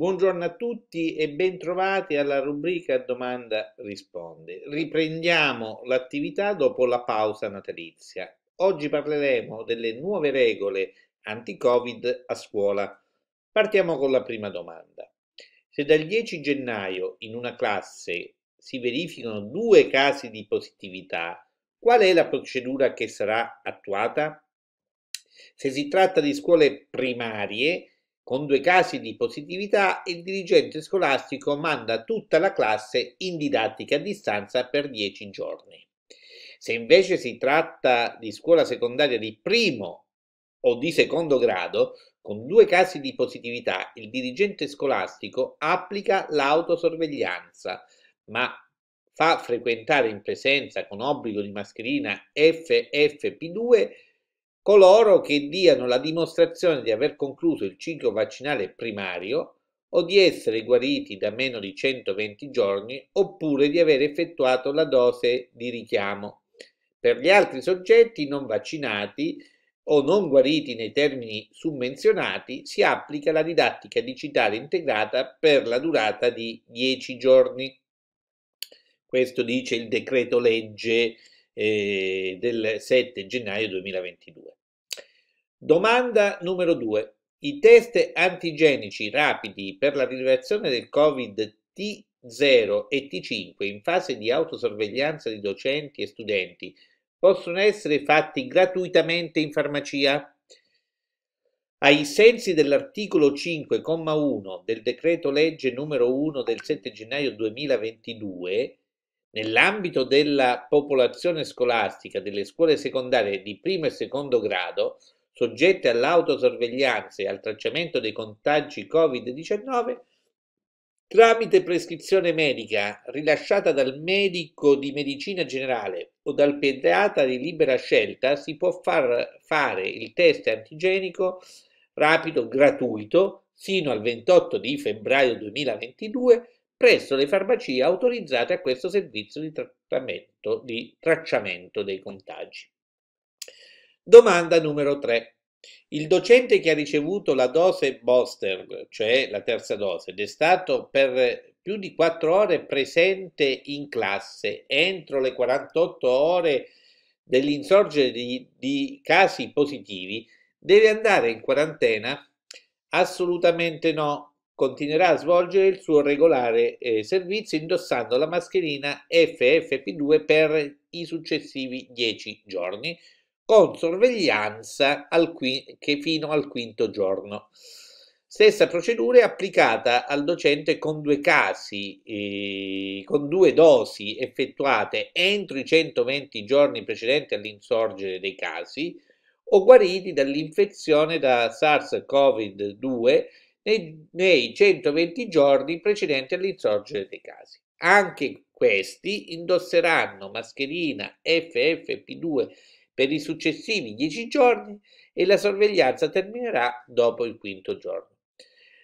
Buongiorno a tutti e bentrovati alla rubrica Domanda risponde. Riprendiamo l'attività dopo la pausa natalizia. Oggi parleremo delle nuove regole anti-Covid a scuola. Partiamo con la prima domanda. Se dal 10 gennaio in una classe si verificano due casi di positività, qual è la procedura che sarà attuata? Se si tratta di scuole primarie, con due casi di positività, il dirigente scolastico manda tutta la classe in didattica a distanza per 10 giorni. Se invece si tratta di scuola secondaria di primo o di secondo grado, con due casi di positività, il dirigente scolastico applica l'autosorveglianza, ma fa frequentare in presenza con obbligo di mascherina FFP2 coloro che diano la dimostrazione di aver concluso il ciclo vaccinale primario o di essere guariti da meno di 120 giorni oppure di aver effettuato la dose di richiamo. Per gli altri soggetti non vaccinati o non guariti nei termini summenzionati si applica la didattica digitale integrata per la durata di 10 giorni. Questo dice il decreto legge eh, del 7 gennaio 2022. Domanda numero 2. I test antigenici rapidi per la rilevazione del Covid T0 e T5 in fase di autosorveglianza di docenti e studenti possono essere fatti gratuitamente in farmacia? Ai sensi dell'articolo 5,1 del decreto legge numero 1 del 7 gennaio 2022, Nell'ambito della popolazione scolastica delle scuole secondarie di primo e secondo grado, soggette all'autosorveglianza e al tracciamento dei contagi Covid-19, tramite prescrizione medica rilasciata dal medico di medicina generale o dal pediatra di libera scelta, si può far fare il test antigenico rapido gratuito sino al 28 di febbraio 2022 presso le farmacie autorizzate a questo servizio di, trattamento, di tracciamento dei contagi. Domanda numero 3. Il docente che ha ricevuto la dose booster, cioè la terza dose, ed è stato per più di 4 ore presente in classe entro le 48 ore dell'insorgere di, di casi positivi, deve andare in quarantena? Assolutamente no, continuerà a svolgere il suo regolare eh, servizio indossando la mascherina FFP2 per i successivi 10 giorni, con sorveglianza al che fino al quinto giorno. Stessa procedura è applicata al docente con due casi, eh, con due dosi effettuate entro i 120 giorni precedenti all'insorgere dei casi o guariti dall'infezione da SARS-CoV-2 nei, nei 120 giorni precedenti all'insorgere dei casi. Anche questi indosseranno mascherina FFP2 per i successivi 10 giorni e la sorveglianza terminerà dopo il quinto giorno.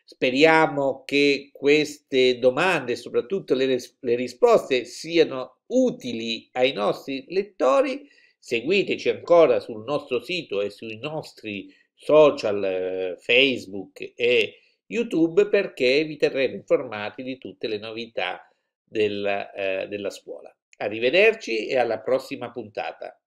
Speriamo che queste domande e soprattutto le, le risposte siano utili ai nostri lettori. Seguiteci ancora sul nostro sito e sui nostri social eh, Facebook e YouTube perché vi terremo informati di tutte le novità della, eh, della scuola. Arrivederci e alla prossima puntata.